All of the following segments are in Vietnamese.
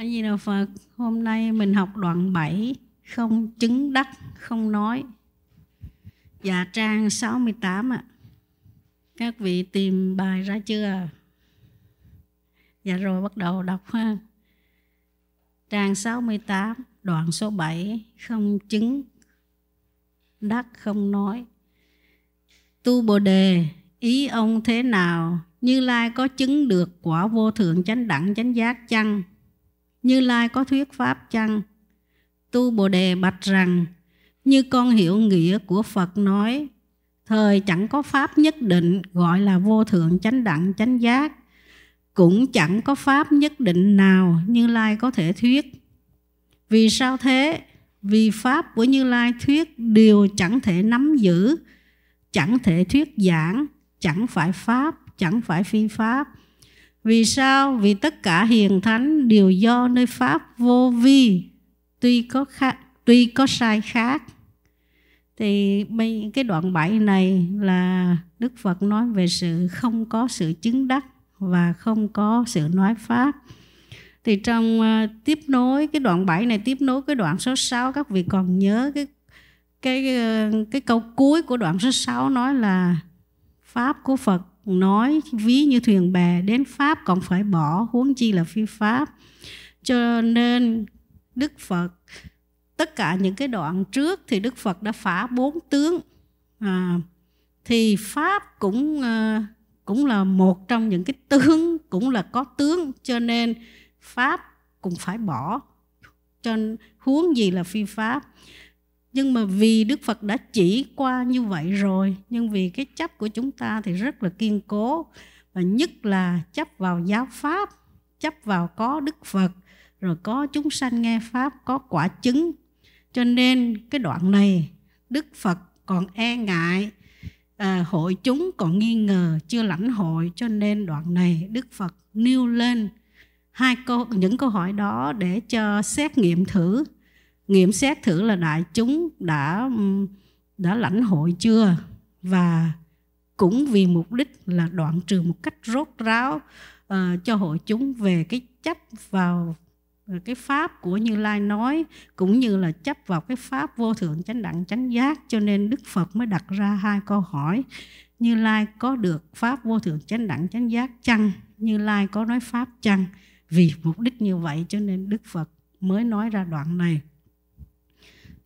A Di Đà Phật, hôm nay mình học đoạn 7, không chứng đắc, không nói. Dạ trang 68 ạ. À. Các vị tìm bài ra chưa? Dạ rồi bắt đầu đọc ha. Trang 68, đoạn số 7, không chứng đắc không nói. Tu Bồ đề, ý ông thế nào? Như Lai có chứng được quả vô thượng chánh đẳng chánh giác chăng? Như Lai có thuyết pháp chăng? Tu Bồ Đề bạch rằng, như con hiểu nghĩa của Phật nói, thời chẳng có pháp nhất định gọi là vô thượng chánh đẳng chánh giác, cũng chẳng có pháp nhất định nào Như Lai có thể thuyết. Vì sao thế? Vì pháp của Như Lai thuyết đều chẳng thể nắm giữ, chẳng thể thuyết giảng, chẳng phải pháp, chẳng phải phi pháp vì sao? Vì tất cả hiền thánh đều do nơi pháp vô vi, tuy có khác, tuy có sai khác. Thì cái đoạn 7 này là Đức Phật nói về sự không có sự chứng đắc và không có sự nói pháp. Thì trong ờ, tiếp nối cái đoạn 7 này tiếp nối cái đoạn số 6 các vị còn nhớ cái cái ờ, cái câu cuối của đoạn số 6 nói là pháp của Phật nói ví như thuyền bè đến pháp còn phải bỏ huống chi là phi pháp cho nên đức phật tất cả những cái đoạn trước thì đức phật đã phá bốn tướng à, thì pháp cũng à, cũng là một trong những cái tướng cũng là có tướng cho nên pháp cũng phải bỏ cho huống gì là phi pháp nhưng mà vì đức phật đã chỉ qua như vậy rồi nhưng vì cái chấp của chúng ta thì rất là kiên cố và nhất là chấp vào giáo pháp chấp vào có đức phật rồi có chúng sanh nghe pháp có quả chứng cho nên cái đoạn này đức phật còn e ngại à, hội chúng còn nghi ngờ chưa lãnh hội cho nên đoạn này đức phật nêu lên hai câu những câu hỏi đó để cho xét nghiệm thử nghiệm xét thử là đại chúng đã đã lãnh hội chưa và cũng vì mục đích là đoạn trừ một cách rốt ráo uh, cho hội chúng về cái chấp vào cái pháp của Như Lai nói cũng như là chấp vào cái pháp vô thượng chánh đẳng chánh giác cho nên Đức Phật mới đặt ra hai câu hỏi Như Lai có được pháp vô thượng chánh đẳng chánh giác chăng Như Lai có nói pháp chăng vì mục đích như vậy cho nên Đức Phật mới nói ra đoạn này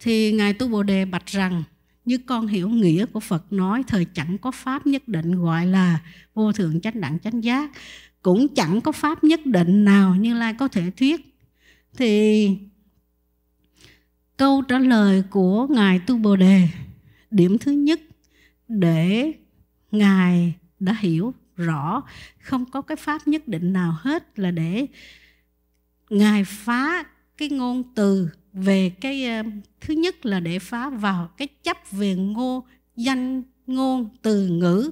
thì ngài tu bồ đề bạch rằng như con hiểu nghĩa của Phật nói thời chẳng có pháp nhất định gọi là vô thượng chánh đẳng chánh giác cũng chẳng có pháp nhất định nào như lai có thể thuyết thì câu trả lời của ngài tu bồ đề điểm thứ nhất để ngài đã hiểu rõ không có cái pháp nhất định nào hết là để ngài phá cái ngôn từ về cái ờ, thứ nhất là để phá vào cái chấp về ngô danh ngôn từ ngữ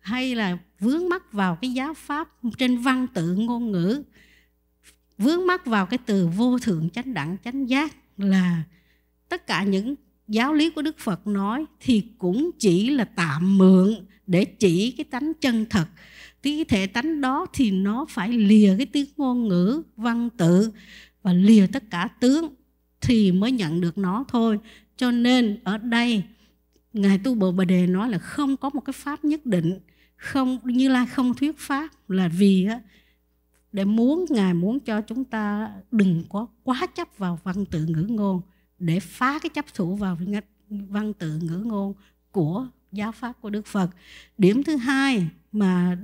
hay là vướng mắc vào cái giáo pháp trên văn tự ngôn ngữ vướng mắc vào cái từ vô thượng chánh đẳng chánh giác là tất cả những giáo lý của đức phật nói thì cũng chỉ là tạm mượn để chỉ cái tánh chân thật cái thể tánh đó thì nó phải lìa cái tiếng ngôn ngữ văn tự và lìa tất cả tướng thì mới nhận được nó thôi cho nên ở đây ngài tu bồ bà đề nói là không có một cái pháp nhất định không như lai không thuyết pháp là vì á, để muốn ngài muốn cho chúng ta đừng có quá chấp vào văn tự ngữ ngôn để phá cái chấp thủ vào văn tự ngữ ngôn của giáo pháp của đức phật điểm thứ hai mà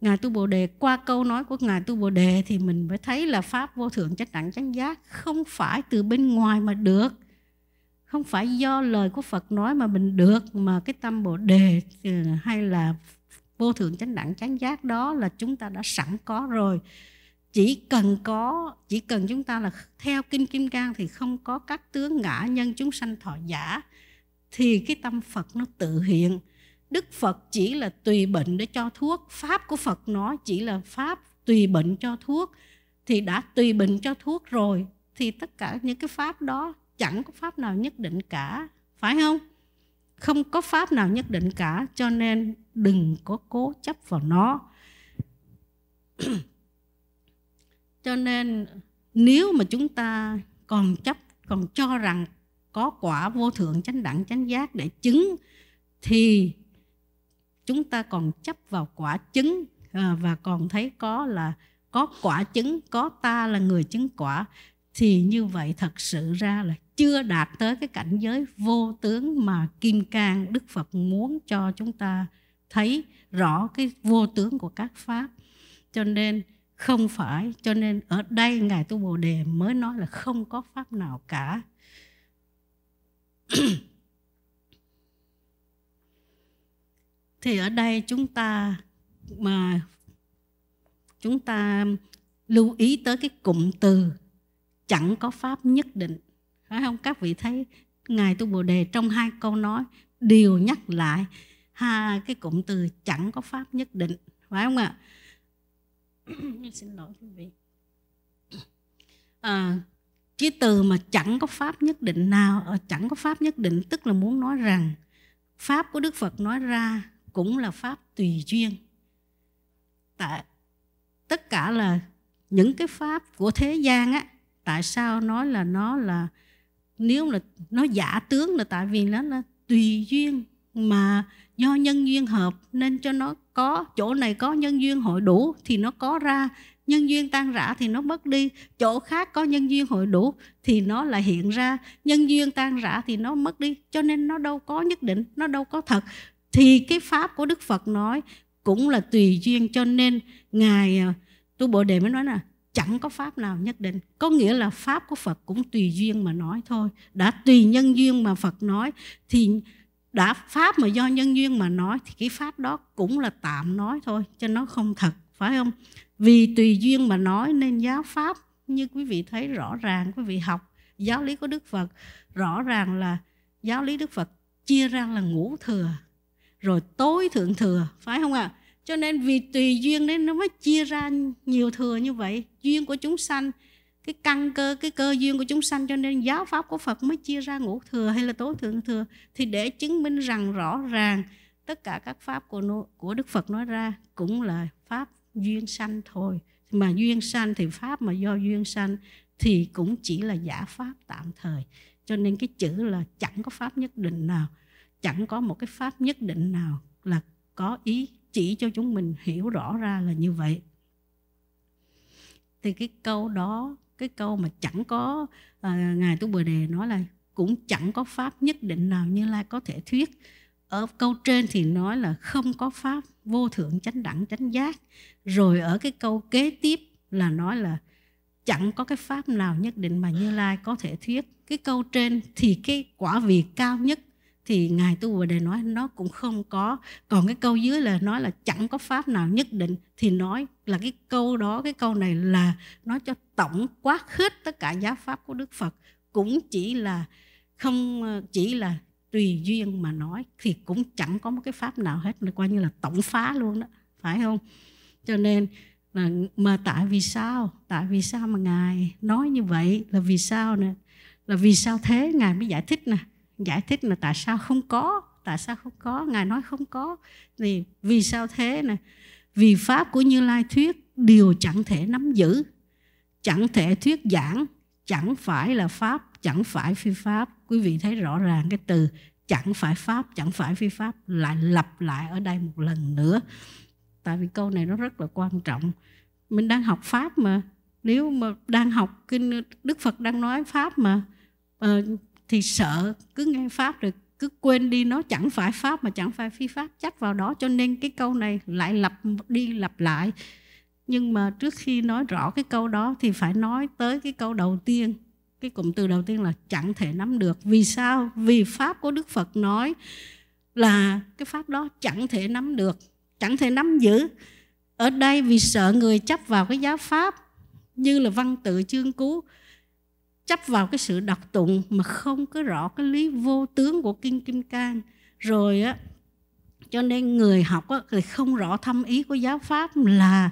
ngài tu bồ đề qua câu nói của ngài tu bồ đề thì mình mới thấy là pháp vô thượng chánh đẳng chánh giác không phải từ bên ngoài mà được không phải do lời của Phật nói mà mình được mà cái tâm Bồ đề ừ, hay là vô thượng chánh đẳng chánh giác đó là chúng ta đã sẵn có rồi chỉ cần có chỉ cần chúng ta là theo kinh kim cang thì không có các tướng ngã nhân chúng sanh thọ giả thì cái tâm Phật nó tự hiện Đức Phật chỉ là tùy bệnh để cho thuốc, pháp của Phật nó chỉ là pháp tùy bệnh cho thuốc thì đã tùy bệnh cho thuốc rồi thì tất cả những cái pháp đó chẳng có pháp nào nhất định cả, phải không? Không có pháp nào nhất định cả cho nên đừng có cố chấp vào nó. cho nên nếu mà chúng ta còn chấp còn cho rằng có quả vô thượng chánh đẳng chánh giác để chứng thì chúng ta còn chấp vào quả chứng à, và còn thấy có là có quả chứng có ta là người chứng quả thì như vậy thật sự ra là chưa đạt tới cái cảnh giới vô tướng mà kim cang đức phật muốn cho chúng ta thấy rõ cái vô tướng của các pháp cho nên không phải cho nên ở đây ngài tu bồ đề mới nói là không có pháp nào cả thì ở đây chúng ta mà chúng ta lưu ý tới cái cụm từ chẳng có pháp nhất định phải không các vị thấy ngài tu bồ đề trong hai câu nói đều nhắc lại hai cái cụm từ chẳng có pháp nhất định phải không ạ xin lỗi quý vị à, cái từ mà chẳng có pháp nhất định nào ở ờ, chẳng có pháp nhất định tức là muốn nói rằng pháp của đức phật nói ra cũng là pháp tùy duyên tại tất cả là những cái pháp của thế gian á tại sao nói là nó là nếu là nó giả tướng là tại vì nó là tùy duyên mà do nhân duyên hợp nên cho nó có chỗ này có nhân duyên hội đủ thì nó có ra nhân duyên tan rã thì nó mất đi chỗ khác có nhân duyên hội đủ thì nó lại hiện ra nhân duyên tan rã thì nó mất đi cho nên nó đâu có nhất định nó đâu có thật thì cái pháp của đức phật nói cũng là tùy duyên cho nên ngài à, tu bộ đề mới nói là chẳng có pháp nào nhất định có nghĩa là pháp của phật cũng tùy duyên mà nói thôi đã tùy nhân duyên mà phật nói thì đã pháp mà do nhân duyên mà nói thì cái pháp đó cũng là tạm nói thôi cho nó không thật phải không vì tùy duyên mà nói nên giáo pháp như quý vị thấy rõ ràng quý vị học giáo lý của đức phật rõ ràng là giáo lý đức phật chia ra là ngũ thừa rồi tối thượng thừa phải không ạ à? cho nên vì tùy duyên nên nó mới chia ra nhiều thừa như vậy duyên của chúng sanh cái căn cơ cái cơ duyên của chúng sanh cho nên giáo pháp của Phật mới chia ra ngũ thừa hay là tối thượng thừa thì để chứng minh rằng rõ ràng tất cả các pháp của nó, của Đức Phật nói ra cũng là pháp duyên sanh thôi mà duyên sanh thì pháp mà do duyên sanh thì cũng chỉ là giả pháp tạm thời cho nên cái chữ là chẳng có pháp nhất định nào chẳng có một cái pháp nhất định nào là có ý chỉ cho chúng mình hiểu rõ ra là như vậy thì cái câu đó cái câu mà chẳng có à, ngài tu bồ đề nói là cũng chẳng có pháp nhất định nào như lai có thể thuyết ở câu trên thì nói là không có pháp vô thượng chánh đẳng chánh giác rồi ở cái câu kế tiếp là nói là chẳng có cái pháp nào nhất định mà như lai có thể thuyết cái câu trên thì cái quả vị cao nhất thì ngài tu và đề nói nó cũng không có còn cái câu dưới là nói là chẳng có pháp nào nhất định thì nói là cái câu đó cái câu này là nói cho tổng quát hết tất cả giáo pháp của đức phật cũng chỉ là không ờ, chỉ là tùy duyên mà nói thì cũng chẳng có một cái pháp nào hết là coi như là tổng phá luôn đó phải không cho nên là mà tại vì sao tại vì sao mà ngài nói như vậy là vì sao nè là vì sao thế ngài mới giải thích nè giải thích là tại sao không có tại sao không có ngài nói không có thì vì sao thế này vì pháp của như lai thuyết đều chẳng thể nắm giữ chẳng thể thuyết giảng chẳng phải là pháp chẳng phải phi pháp quý vị thấy rõ ràng cái từ chẳng phải pháp chẳng phải phi pháp lại lặp lại ở đây một lần nữa tại vì câu này nó rất là quan trọng mình đang học pháp mà nếu mà đang học kinh đức phật đang nói pháp mà uh, thì sợ cứ nghe pháp rồi cứ quên đi nó chẳng phải pháp mà chẳng phải phi pháp chắc vào đó cho nên cái câu này lại lặp đi lặp lại nhưng mà trước khi nói rõ cái câu đó thì phải nói tới cái câu đầu tiên cái cụm từ đầu tiên là chẳng thể nắm được vì sao vì pháp của đức phật nói là cái pháp đó chẳng thể nắm được chẳng thể nắm giữ ở đây vì sợ người chấp vào cái giáo pháp như là văn tự chương cứu chấp vào cái sự đọc tụng mà không có rõ cái lý vô tướng của kinh kim cang rồi á cho nên người học á, thì không rõ thâm ý của giáo pháp là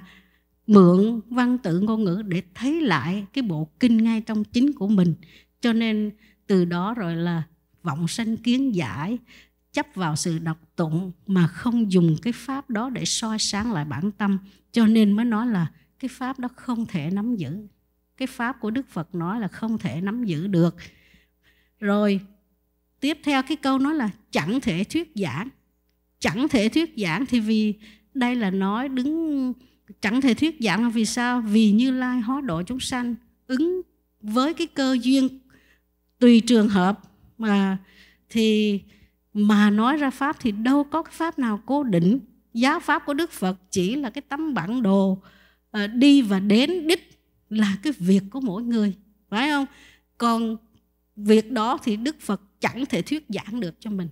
mượn văn tự ngôn ngữ để thấy lại cái bộ kinh ngay trong chính của mình cho nên từ đó rồi là vọng sanh kiến giải chấp vào sự đọc tụng mà không dùng cái pháp đó để soi sáng lại bản tâm cho nên mới nói là cái pháp đó không thể nắm giữ cái pháp của đức phật nói là không thể nắm giữ được rồi tiếp theo cái câu nói là chẳng thể thuyết giảng chẳng thể thuyết giảng thì vì đây là nói đứng chẳng thể thuyết giảng là vì sao vì như lai hóa độ chúng sanh ứng với cái cơ duyên tùy trường hợp mà thì mà nói ra pháp thì đâu có cái pháp nào cố định giáo pháp của đức phật chỉ là cái tấm bản đồ ờ, đi và đến đích là cái việc của mỗi người phải không còn việc đó thì đức phật chẳng thể thuyết giảng được cho mình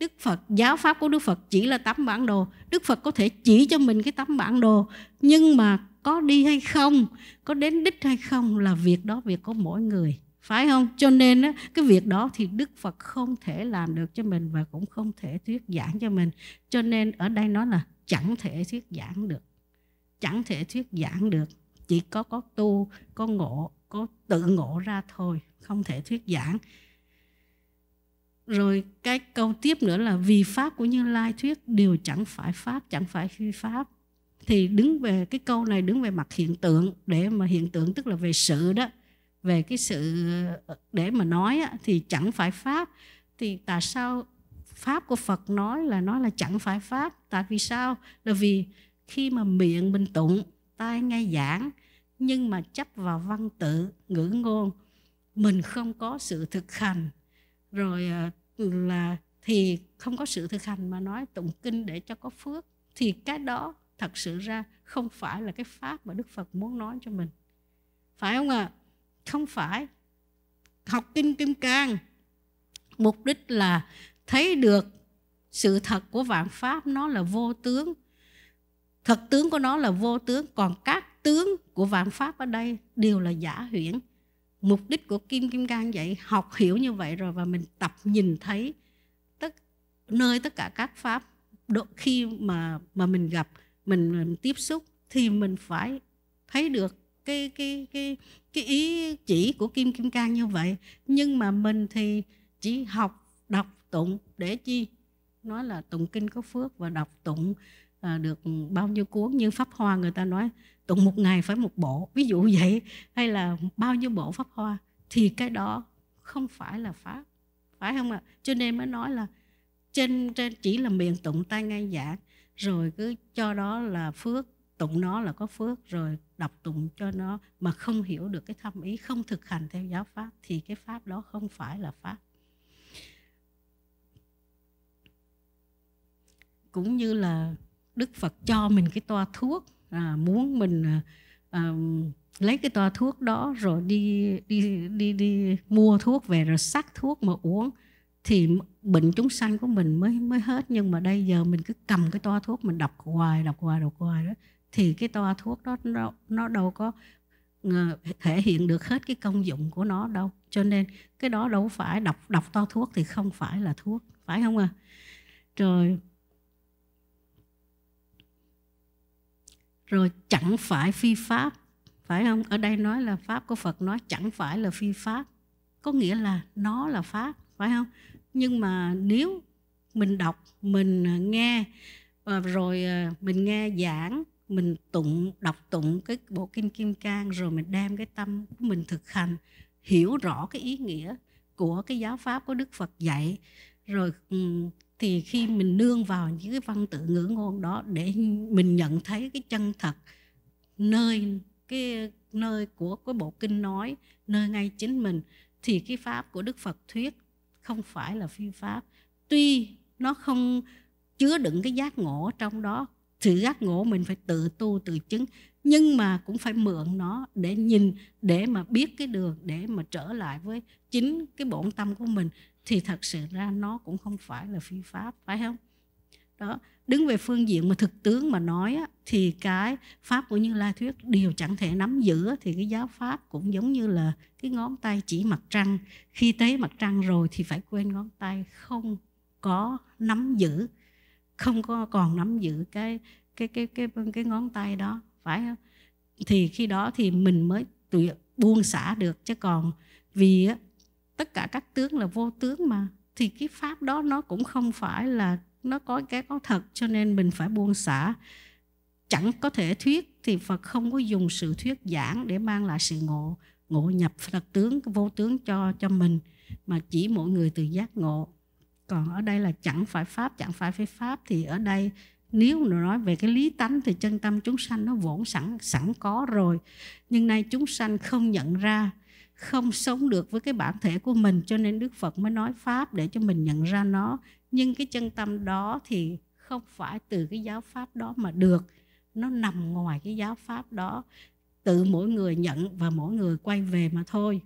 đức phật giáo pháp của đức phật chỉ là tấm bản đồ đức phật có thể chỉ cho mình cái tấm bản đồ nhưng mà có đi hay không có đến đích hay không là việc đó việc của mỗi người phải không cho nên cái việc đó thì đức phật không thể làm được cho mình và cũng không thể thuyết giảng cho mình cho nên ở đây nói là chẳng thể thuyết giảng được chẳng thể thuyết giảng được chỉ có có tu có ngộ có tự ngộ ra thôi không thể thuyết giảng rồi cái câu tiếp nữa là vì pháp của như lai thuyết đều chẳng phải pháp chẳng phải phi pháp thì đứng về cái câu này đứng về mặt hiện tượng để mà hiện tượng tức là về sự đó về cái sự để mà nói á, thì chẳng phải pháp thì tại sao pháp của phật nói là nói là chẳng phải pháp tại vì sao là vì khi mà miệng mình tụng tai nghe giảng nhưng mà chấp vào văn tự ngữ ngôn mình không có sự thực hành rồi ờ, là thì không có sự thực hành mà nói tụng kinh để cho có phước thì cái đó thật sự ra không phải là cái pháp mà đức phật muốn nói cho mình phải không ạ à? không phải học kinh kim cang mục đích là thấy được sự thật của vạn pháp nó là vô tướng Thật tướng của nó là vô tướng Còn các tướng của vạn pháp ở đây Đều là giả huyễn Mục đích của Kim Kim Cang vậy Học hiểu như vậy rồi và mình tập nhìn thấy tất Nơi tất cả các pháp độ Khi mà mà mình gặp mình, mình tiếp xúc Thì mình phải thấy được cái cái cái cái ý chỉ của kim kim cang như vậy nhưng mà mình thì chỉ học đọc tụng để chi nói là tụng kinh có phước và đọc tụng à, được bao nhiêu cuốn như pháp hoa người ta nói tụng một ngày phải một bộ ví dụ vậy hay là bao nhiêu bộ pháp hoa thì cái đó không phải là pháp phải không ạ cho nên mới nói là trên trên chỉ là miệng tụng tai ngay giảng rồi cứ cho đó là phước tụng nó là có phước rồi đọc tụng cho nó mà không hiểu được cái thâm ý không thực hành theo giáo pháp thì cái pháp đó không phải là pháp cũng như là đức phật cho mình cái toa thuốc à, muốn mình à, à, lấy cái toa thuốc đó rồi đi đi đi đi mua thuốc về rồi sắc thuốc mà uống thì bệnh chúng sanh của mình mới mới hết nhưng mà đây giờ mình cứ cầm cái toa thuốc mình đọc hoài đọc hoài đọc hoài đó thì cái toa thuốc đó nó, nó đâu có ờ, thể hiện được hết cái công dụng của nó đâu cho nên cái đó đâu phải đọc đọc toa thuốc thì không phải là thuốc phải không à Trời. rồi chẳng phải phi pháp phải không ở đây nói là pháp của phật nói chẳng phải là phi pháp có nghĩa là nó là pháp phải không nhưng mà nếu mình đọc mình à, nghe à, rồi à, mình nghe giảng mình tụng đọc tụng cái bộ kinh kim cang rồi mình đem cái tâm của mình thực hành hiểu rõ cái ý nghĩa của cái giáo pháp của đức phật dạy rồi thì khi mình nương vào những cái văn tự ngữ ngôn đó để mình nhận thấy cái chân thật nơi cái nơi của cái bộ kinh nói nơi ngay chính mình thì cái pháp của đức phật thuyết không phải là phi pháp tuy nó không chứa đựng cái giác ngộ trong đó sự giác ngộ mình phải tự tu tự chứng nhưng mà cũng phải mượn nó để nhìn để mà biết cái đường để mà trở lại với chính cái bổn tâm của mình thì thật sự ra nó cũng không phải là phi pháp phải không đó đứng về phương diện mà thực tướng mà nói thì cái pháp của như lai thuyết đều chẳng thể nắm giữ thì cái giáo pháp cũng giống như là cái ngón tay chỉ mặt trăng khi tế mặt trăng rồi thì phải quên ngón tay không có nắm giữ không có còn nắm giữ cái cái cái cái cái ngón tay đó phải không thì khi đó thì mình mới tụi buông xả được chứ còn vì á, tất cả các tướng là vô tướng mà thì cái pháp đó nó cũng không phải là nó có cái có thật cho nên mình phải buông xả chẳng có thể thuyết thì Phật không có dùng sự thuyết giảng để mang lại sự ngộ ngộ nhập Phật tướng vô tướng cho cho mình mà chỉ mỗi người từ giác ngộ còn ở đây là chẳng phải pháp chẳng phải phi pháp thì ở đây nếu nói về cái lý tánh thì chân tâm chúng sanh nó vốn sẵn sẵn có rồi nhưng nay chúng sanh không nhận ra không sống được với cái bản thể của mình cho nên đức phật mới nói pháp để cho mình nhận ra nó nhưng cái chân tâm đó thì không phải từ cái giáo pháp đó mà được nó nằm ngoài cái giáo pháp đó tự mỗi người nhận và mỗi người quay về mà thôi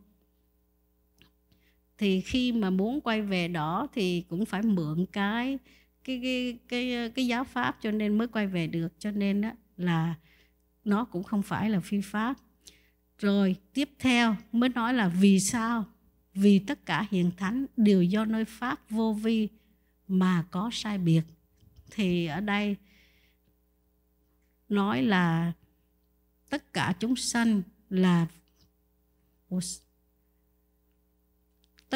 thì khi mà muốn quay về đó thì cũng phải mượn cái cái cái cái, cái giáo pháp cho nên mới quay về được cho nên đó là nó cũng không phải là phi pháp rồi tiếp theo mới nói là vì sao vì tất cả hiền thánh đều do nơi pháp vô vi mà có sai biệt thì ở đây nói là tất cả chúng sanh là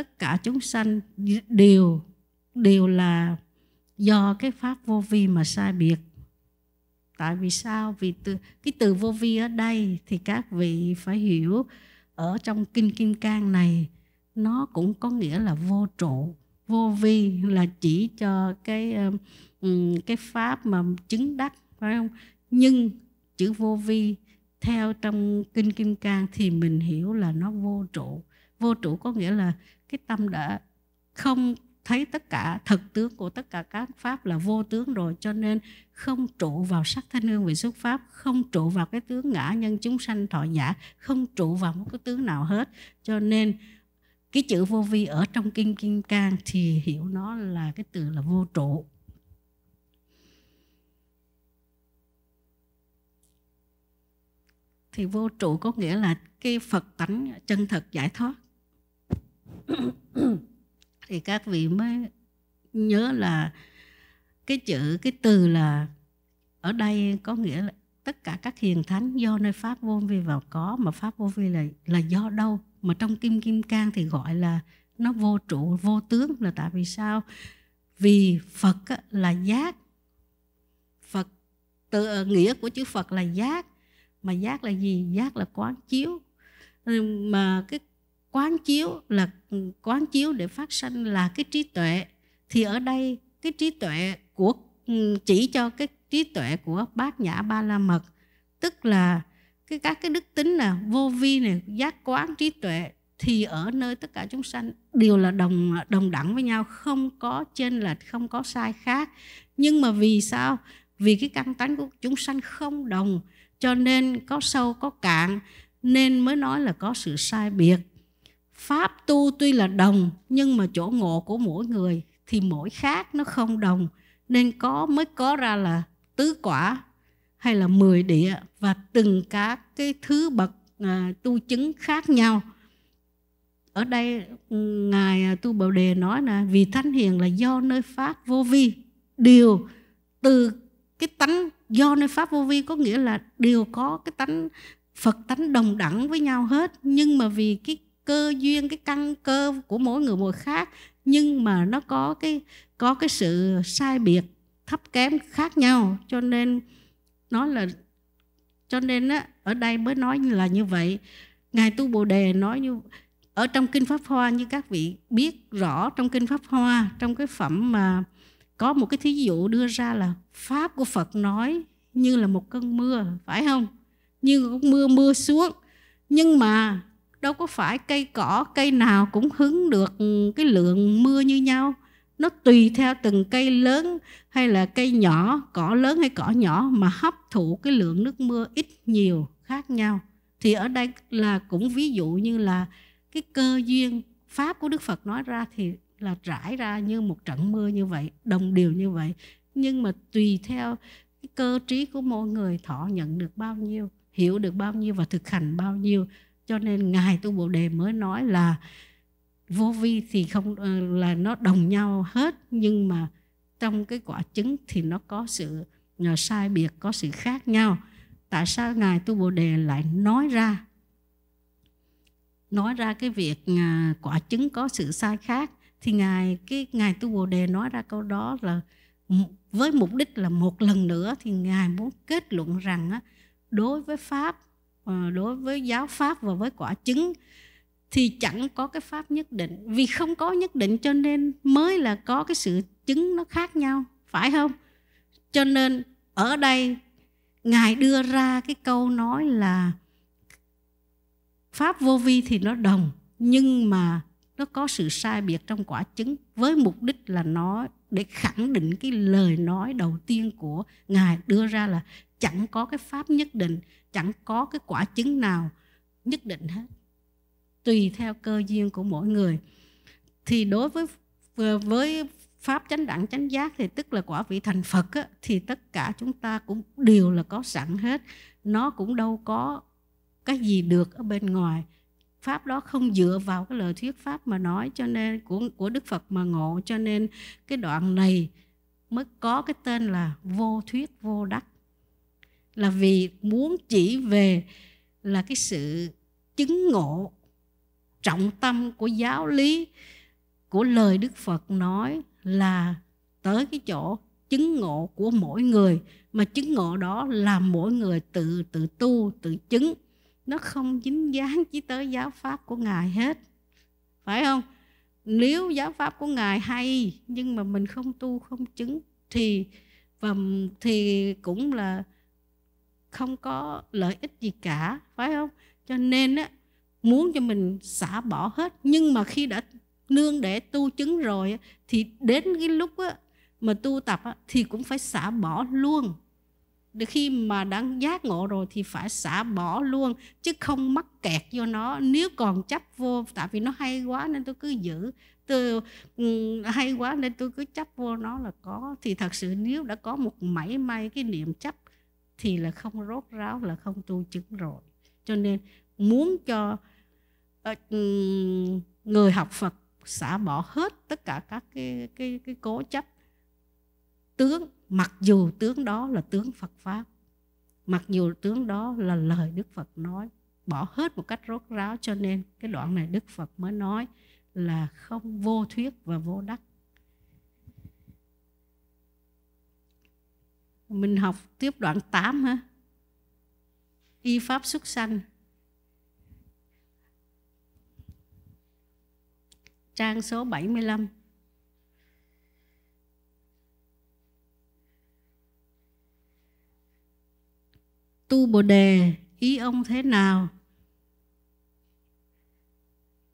tất cả chúng sanh đều đều là do cái pháp vô vi mà sai biệt tại vì sao vì từ, cái từ vô vi ở đây thì các vị phải hiểu ở trong kinh kim cang này nó cũng có nghĩa là vô trụ vô vi là chỉ cho cái cái pháp mà chứng đắc phải không nhưng chữ vô vi theo trong kinh kim cang thì mình hiểu là nó vô trụ vô trụ có nghĩa là cái tâm đã không thấy tất cả thực tướng của tất cả các pháp là vô tướng rồi cho nên không trụ vào sắc thanh hương vị xuất pháp không trụ vào cái tướng ngã nhân chúng sanh thọ giả không trụ vào một cái tướng nào hết cho nên cái chữ vô vi ở trong kinh kim cang thì hiểu nó là cái từ là vô trụ thì vô trụ có nghĩa là cái phật tánh chân thật giải thoát thì các vị mới nhớ là cái chữ cái từ là ở đây có nghĩa là tất cả các hiền thánh do nơi pháp vô vi vào có mà pháp vô vi là là do đâu mà trong kim kim cang thì gọi là nó vô trụ vô tướng là tại vì sao vì phật là giác phật từ nghĩa của chữ phật là giác mà giác là gì giác là quán chiếu mà cái quán chiếu là ừ, quán chiếu để phát sanh là cái trí tuệ thì ở đây cái trí tuệ của ừ, chỉ cho cái trí tuệ của bát nhã ba la mật tức là cái các cái đức tính là vô vi này giác quán trí tuệ thì ở nơi tất cả chúng sanh đều là đồng đồng đẳng với nhau không có trên lệch không có sai khác nhưng mà vì sao vì cái căn tánh của chúng sanh không đồng cho nên có sâu có cạn nên mới nói là có sự sai biệt pháp tu tuy là đồng nhưng mà chỗ ngộ của mỗi người thì mỗi khác nó không đồng nên có mới có ra là tứ quả hay là mười địa và từng các cái thứ bậc à, tu chứng khác nhau ở đây ừ, ngài à, tu bảo đề nói là vì thánh hiền là do nơi pháp vô vi điều từ cái tánh do nơi pháp vô vi có nghĩa là đều có cái tánh phật tánh đồng đẳng với nhau hết nhưng mà vì cái cơ duyên cái căn cơ của mỗi người mỗi khác nhưng mà nó có cái có cái sự sai biệt thấp kém khác nhau cho nên nó là cho nên á, ở đây mới nói như là như vậy ngài tu bồ đề nói như ở trong kinh pháp hoa như các vị biết rõ trong kinh pháp hoa trong cái phẩm mà có một cái thí dụ đưa ra là pháp của phật nói như là một cơn mưa phải không như một mưa mưa xuống nhưng mà đâu có phải cây cỏ cây nào cũng hứng được cái lượng mưa như nhau nó tùy theo từng cây lớn hay là cây nhỏ cỏ lớn hay cỏ nhỏ mà hấp thụ cái lượng nước mưa ít nhiều khác nhau thì ở đây là cũng ví dụ như là cái cơ duyên pháp của đức phật nói ra thì là trải ra như một trận mưa như vậy đồng đều như vậy nhưng mà tùy theo cái cơ trí của mỗi người thọ nhận được bao nhiêu hiểu được bao nhiêu và thực hành bao nhiêu cho nên ngài tu bồ đề mới nói là vô vi thì không ờ, là nó đồng nhau hết nhưng mà trong cái quả trứng thì nó có sự ờ, sai biệt có sự khác nhau tại sao ngài tu bồ đề lại nói ra nói ra cái việc ờ, quả trứng có sự sai khác thì ngài cái ngài tu bồ đề nói ra câu đó là với mục đích là một lần nữa thì ngài muốn kết luận rằng á, đối với pháp Ờ, đối với giáo pháp và với quả chứng thì chẳng có cái pháp nhất định vì không có nhất định cho nên mới là có cái sự chứng nó khác nhau phải không cho nên ở đây ngài đưa ra cái câu nói là pháp vô vi thì nó đồng nhưng mà nó có sự sai biệt trong quả chứng với mục đích là nó để khẳng định cái lời nói đầu tiên của ngài đưa ra là chẳng có cái pháp nhất định chẳng có cái quả chứng nào nhất định hết tùy theo cơ duyên của mỗi người thì đối với với pháp chánh đẳng chánh giác thì tức là quả vị thành phật á, thì tất cả chúng ta cũng đều là có sẵn hết nó cũng đâu có cái gì được ở bên ngoài pháp đó không dựa vào cái lời thuyết pháp mà nói cho nên của của đức phật mà ngộ cho nên cái đoạn này mới có cái tên là vô thuyết vô đắc là vì muốn chỉ về là cái sự chứng ngộ trọng tâm của giáo lý của lời Đức Phật nói là tới cái chỗ chứng ngộ của mỗi người mà chứng ngộ đó là mỗi người tự tự tu tự chứng nó không dính dáng chỉ tới giáo pháp của ngài hết phải không nếu giáo pháp của ngài hay nhưng mà mình không tu không chứng thì và thì cũng là không có lợi ích gì cả phải không cho nên á muốn cho mình xả bỏ hết nhưng mà khi đã nương để tu chứng rồi thì đến cái lúc á, mà tu tập á, thì cũng phải xả bỏ luôn để khi mà đã giác ngộ rồi thì phải xả bỏ luôn chứ không mắc kẹt vô nó nếu còn chấp vô tại vì nó hay quá nên tôi cứ giữ tôi ừ, hay quá nên tôi cứ chấp vô nó là có thì thật sự nếu đã có một mảy may cái niệm chấp thì là không rốt ráo là không tu chứng rồi cho nên muốn cho ờ, người học Phật xả bỏ hết tất cả các cái cái cái cố chấp tướng mặc dù tướng đó là tướng Phật pháp mặc dù tướng đó là lời Đức Phật nói bỏ hết một cách rốt ráo cho nên cái đoạn này Đức Phật mới nói là không vô thuyết và vô đắc mình học tiếp đoạn 8 hả y pháp xuất sanh trang số 75 tu bồ đề ý ông thế nào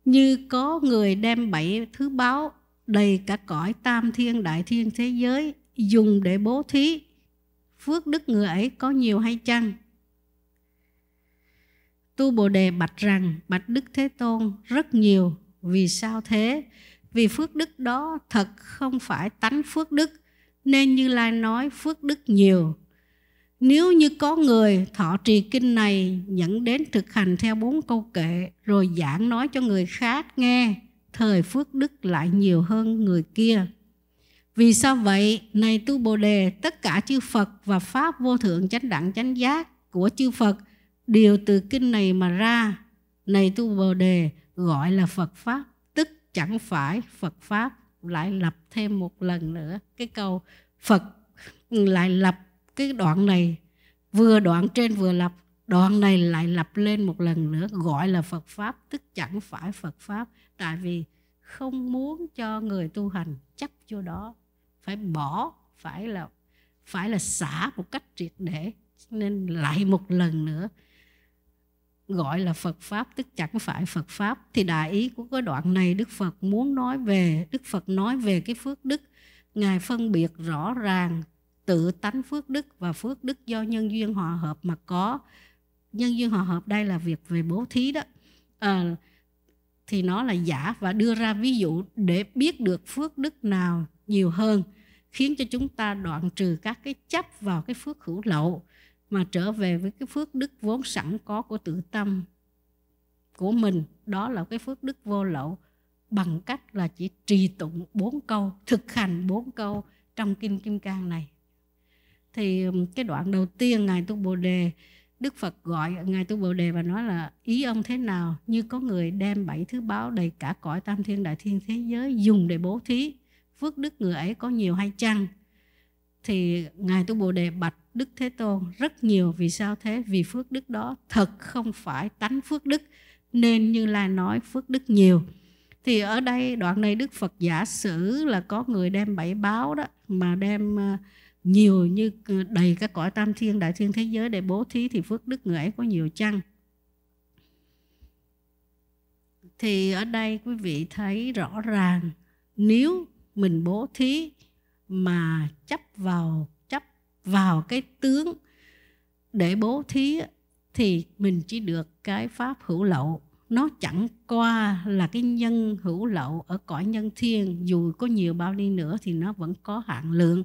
như có người đem bảy thứ báo đầy cả cõi tam thiên đại thiên thế giới dùng để bố thí phước đức người ấy có nhiều hay chăng? Tu Bồ Đề bạch rằng, bạch Đức Thế Tôn rất nhiều. Vì sao thế? Vì phước đức đó thật không phải tánh phước đức, nên Như Lai nói phước đức nhiều. Nếu như có người thọ trì kinh này dẫn đến thực hành theo bốn câu kệ rồi giảng nói cho người khác nghe, thời phước đức lại nhiều hơn người kia. Vì sao vậy? Này tu Bồ Đề, tất cả chư Phật và Pháp vô thượng chánh đẳng chánh giác của chư Phật đều từ kinh này mà ra. Này tu Bồ Đề, gọi là Phật Pháp, tức chẳng phải Phật Pháp. Lại lập thêm một lần nữa cái câu Phật lại lập cái đoạn này vừa đoạn trên vừa lập đoạn này lại lập lên một lần nữa gọi là Phật pháp tức chẳng phải Phật pháp tại vì không muốn cho người tu hành chấp vô đó phải bỏ phải là phải là xả một cách triệt để nên lại một lần nữa gọi là Phật pháp tức chẳng phải Phật pháp thì đại ý của cái đoạn này Đức Phật muốn nói về Đức Phật nói về cái phước đức ngài phân biệt rõ ràng tự tánh phước đức và phước đức do nhân duyên hòa hợp mà có nhân duyên hòa hợp đây là việc về bố thí đó à, thì nó là giả và đưa ra ví dụ để biết được phước đức nào nhiều hơn khiến cho chúng ta đoạn trừ các cái chấp vào cái phước hữu lậu mà trở về với cái phước đức vốn sẵn có của tự tâm của mình đó là cái phước đức vô lậu bằng cách là chỉ trì tụng bốn câu thực hành bốn câu trong kinh kim cang này thì um, cái đoạn đầu tiên ngài tu bồ đề đức phật gọi ngài tu bồ đề và nói là ý ông thế nào như có người đem bảy thứ báo đầy cả cõi tam thiên đại thiên thế giới dùng để bố thí phước đức người ấy có nhiều hay chăng thì ngài tu bồ đề bạch đức thế tôn rất nhiều vì sao thế vì phước đức đó thật không phải tánh phước đức nên như lai nói phước đức nhiều thì ở đây đoạn này đức phật giả sử là có người đem bảy báo đó mà đem ờ, nhiều như ờ, đầy các cõi tam thiên đại thiên thế giới để bố thí thì phước đức người ấy có nhiều chăng thì ở đây quý vị thấy rõ ràng nếu mình bố thí mà chấp vào chấp vào cái tướng để bố thí thì mình chỉ được cái pháp hữu lậu nó chẳng qua là cái nhân hữu lậu ở cõi nhân thiên dù có nhiều bao đi nữa thì nó vẫn có hạn lượng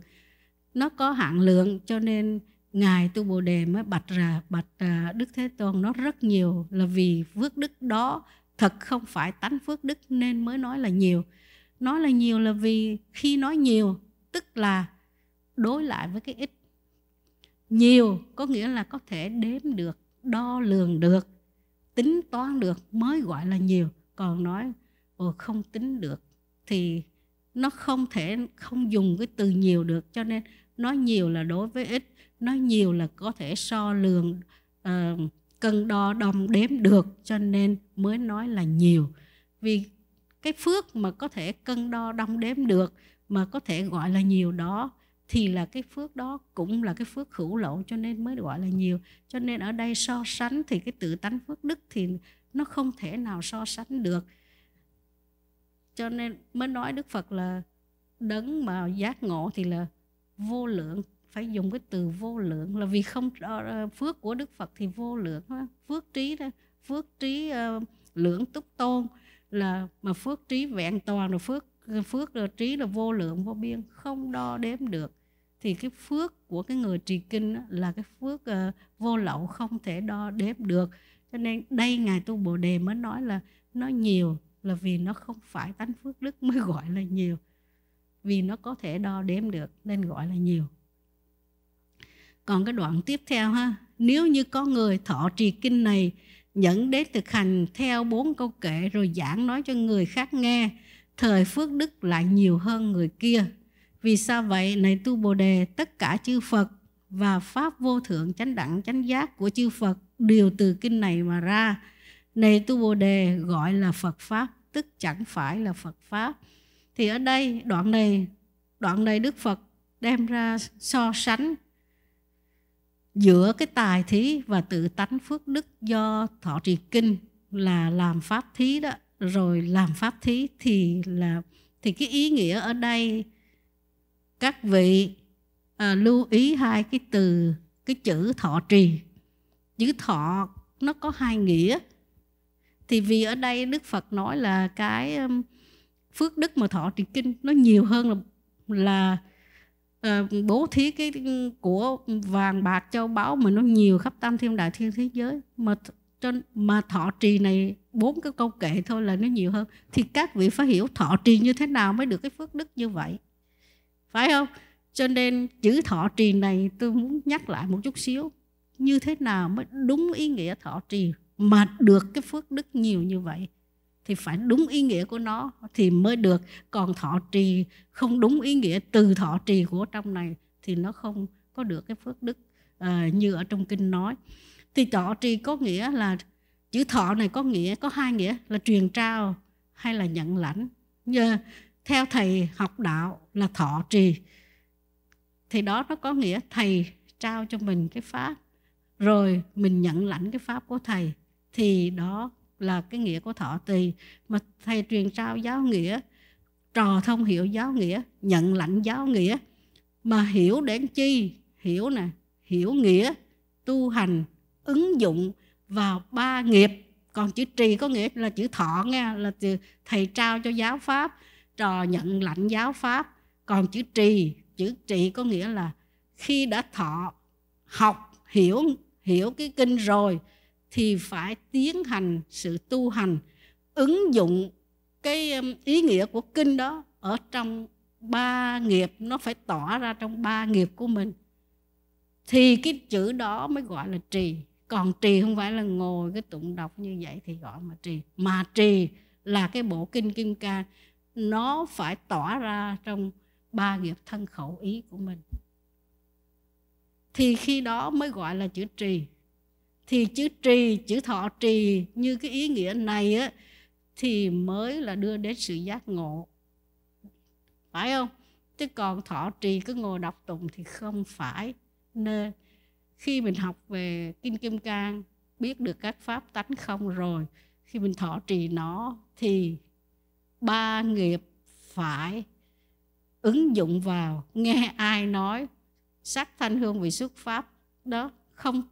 nó có hạn lượng cho nên ngài tu bồ đề mới bạch ra bạch à, đức thế tôn nó rất nhiều là vì phước đức đó thật không phải tánh phước đức nên mới nói là nhiều nói là nhiều là vì khi nói nhiều tức là đối lại với cái ít nhiều có nghĩa là có thể đếm được đo lường được tính toán được mới gọi là nhiều còn nói ồ không tính được thì nó không thể không dùng cái từ nhiều được cho nên nói nhiều là đối với ít nói nhiều là có thể so lường uh, cân đo đong đếm được cho nên mới nói là nhiều vì cái phước mà có thể cân đo đong đếm được mà có thể gọi là nhiều đó thì là cái phước đó cũng là cái phước hữu lậu cho nên mới gọi là nhiều cho nên ở đây so sánh thì cái tự tánh phước đức thì nó không thể nào so sánh được cho nên mới nói đức phật là đấng mà giác ngộ thì là vô lượng phải dùng cái từ vô lượng là vì không ờ, ờ, phước của đức phật thì vô lượng phước trí đó phước trí uh, lưỡng túc tôn là mà phước trí vẹn toàn là phước phước là trí là vô lượng vô biên không đo đếm được thì cái phước của cái người trì kinh là cái phước uh, vô lậu không thể đo đếm được cho nên đây ngài tu bồ đề mới nói là nó nhiều là vì nó không phải tánh phước đức mới gọi là nhiều vì nó có thể đo đếm được nên gọi là nhiều còn cái đoạn tiếp theo ha nếu như có người thọ trì kinh này dẫn đến thực hành theo bốn câu kệ rồi giảng nói cho người khác nghe thời phước đức lại nhiều hơn người kia vì sao vậy này tu bồ đề tất cả chư phật và pháp vô thượng chánh đẳng chánh giác của chư phật đều từ kinh này mà ra này tu bồ đề gọi là phật pháp tức chẳng phải là phật pháp thì ở đây đoạn này đoạn này đức phật đem ra so sánh giữa cái tài thí và tự tánh phước đức do thọ trì kinh là làm pháp thí đó rồi làm pháp thí thì là thì cái ý nghĩa ở đây các vị à, lưu ý hai cái từ cái chữ thọ trì chữ thọ nó có hai nghĩa thì vì ở đây đức phật nói là cái phước đức mà thọ trì kinh nó nhiều hơn là là Ờ, bố thí cái của vàng bạc châu báu mà nó nhiều khắp tam thiên đại thiên thế giới mà cho mà thọ trì này bốn cái câu kệ thôi là nó nhiều hơn thì các vị phải hiểu thọ trì như thế nào mới được cái phước đức như vậy phải không cho nên chữ thọ trì này tôi muốn nhắc lại một chút xíu như thế nào mới đúng ý nghĩa thọ trì mà được cái phước đức nhiều như vậy thì phải đúng ý nghĩa của nó thì mới được còn thọ trì không đúng ý nghĩa từ thọ trì của trong này thì nó không có được cái phước đức uh, như ở trong kinh nói thì thọ trì có nghĩa là chữ thọ này có nghĩa có hai nghĩa là truyền trao hay là nhận lãnh như theo thầy học đạo là thọ trì thì đó nó có nghĩa thầy trao cho mình cái pháp rồi mình nhận lãnh cái pháp của thầy thì đó là cái nghĩa của thọ tỳ mà thầy truyền trao giáo nghĩa trò thông hiểu giáo nghĩa nhận lãnh giáo nghĩa mà hiểu đến chi hiểu nè hiểu nghĩa tu hành ứng dụng vào ba nghiệp còn chữ trì có nghĩa là chữ thọ nghe là từ thầy trao cho giáo pháp trò nhận lãnh giáo pháp còn chữ trì chữ trì có nghĩa là khi đã thọ học hiểu hiểu cái kinh rồi thì phải tiến hành sự tu hành ứng dụng cái um, ý nghĩa của kinh đó ở trong ba nghiệp nó phải tỏ ra trong ba nghiệp của mình thì cái chữ đó mới gọi là trì còn trì không phải là ngồi cái tụng đọc như vậy thì gọi mà trì mà trì là cái bộ kinh kim cang nó phải tỏ ra trong ba nghiệp thân khẩu ý của mình thì khi đó mới gọi là chữ trì thì chữ trì chữ thọ trì như cái ý nghĩa này á thì mới là đưa đến sự giác ngộ phải không chứ còn thọ trì cứ ngồi đọc tụng thì không phải nên khi mình học về kinh kim cang biết được các pháp tánh không rồi khi mình thọ trì nó thì ba nghiệp phải ứng dụng vào nghe ai nói sắc thanh hương vị xuất pháp đó không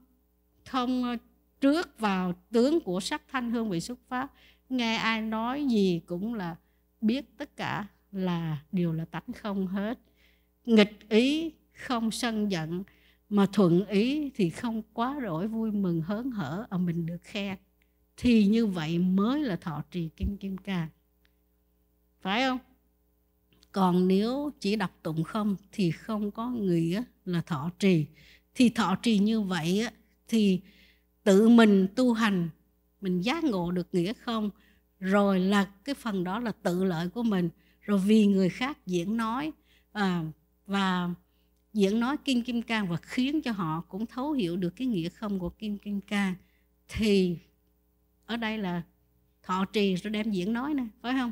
không trước vào tướng của sắc thanh hương vị xuất phát nghe ai nói gì cũng là biết tất cả là điều là tánh không hết nghịch ý không sân giận mà thuận ý thì không quá đổi vui mừng hớn hở ở mình được khen thì như vậy mới là thọ trì kinh kim cang phải không còn nếu chỉ đọc tụng không thì không có nghĩa là thọ trì thì thọ trì như vậy á thì tự mình tu hành mình giác ngộ được nghĩa không rồi là cái phần đó là tự lợi của mình rồi vì người khác diễn nói à, và diễn nói kim kim cang và khiến cho họ cũng thấu hiểu được cái nghĩa không của kim kim cang thì ở đây là thọ trì rồi đem diễn nói nè phải không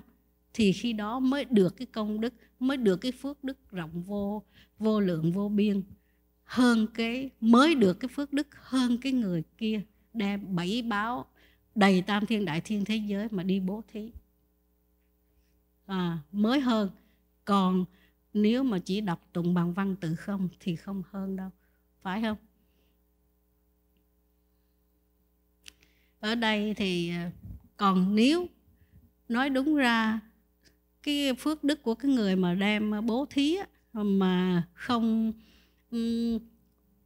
thì khi đó mới được cái công đức mới được cái phước đức rộng vô vô lượng vô biên hơn cái mới được cái phước đức hơn cái người kia đem bảy báo đầy tam thiên đại thiên thế giới mà đi bố thí à, mới hơn còn nếu mà chỉ đọc tụng bằng văn tự không thì không hơn đâu phải không ở đây thì à, còn nếu nói đúng ra cái phước đức của cái người mà đem bố thí mà không Ừ,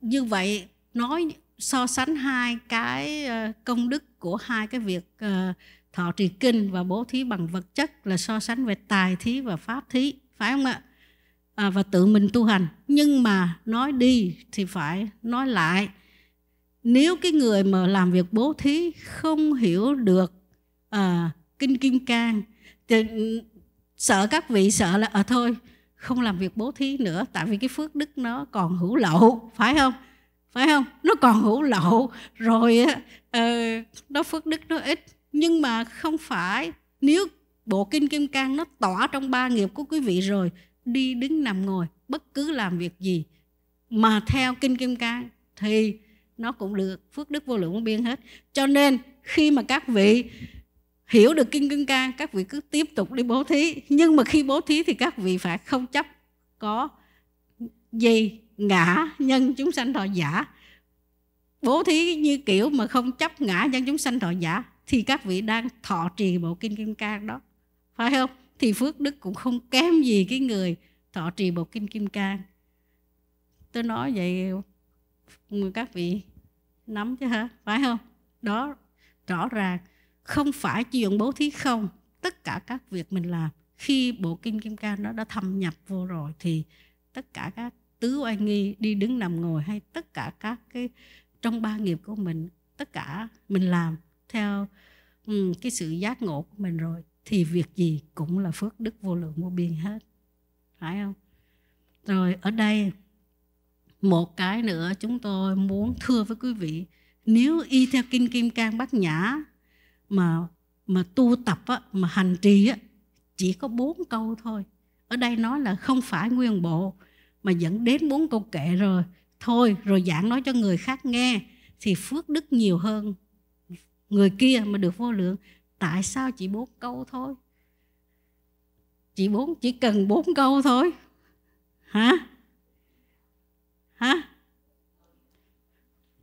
như vậy nói so sánh hai cái ờ, công đức của hai cái việc ờ, thọ trì kinh và bố thí bằng vật chất là so sánh về tài thí và pháp thí phải không ạ à, và tự mình tu hành nhưng mà nói đi thì phải nói lại nếu cái người mà làm việc bố thí không hiểu được uh, kinh kim cang thì ừ, sợ các vị sợ là à, thôi không làm việc bố thí nữa tại vì cái phước đức nó còn hữu lậu phải không phải không nó còn hữu lậu rồi uh, nó phước đức nó ít nhưng mà không phải nếu bộ kinh kim cang nó tỏa trong ba nghiệp của quý vị rồi đi đứng nằm ngồi bất cứ làm việc gì mà theo kinh kim cang thì nó cũng được phước đức vô lượng biên hết cho nên khi mà các vị hiểu được kinh cưng ca các vị cứ tiếp tục đi bố thí nhưng mà khi bố thí thì các vị phải không chấp có gì ngã nhân chúng sanh thọ giả bố thí như kiểu mà không chấp ngã nhân chúng sanh thọ giả thì các vị đang thọ trì bộ kinh kim cang đó phải không thì phước đức cũng không kém gì cái người thọ trì bộ kinh kim cang tôi nói vậy các vị nắm chứ hả phải không đó rõ ràng không phải chuyện bố thí không tất cả các việc mình làm khi bộ kinh kim cang nó đã thâm nhập vô rồi thì tất cả các tứ oai nghi đi đứng nằm ngồi hay tất cả các cái trong ba nghiệp của mình tất cả mình làm theo um, cái sự giác ngộ của mình rồi thì việc gì cũng là phước đức vô lượng vô biên hết phải không rồi ở đây một cái nữa chúng tôi muốn thưa với quý vị nếu y theo kinh kim cang bát nhã mà mà tu tập á, mà hành trì á, chỉ có bốn câu thôi ở đây nói là không phải nguyên bộ mà dẫn đến bốn câu kệ rồi thôi rồi giảng nói cho người khác nghe thì phước đức nhiều hơn người kia mà được vô lượng tại sao chỉ bốn câu thôi chỉ bốn chỉ cần bốn câu thôi hả hả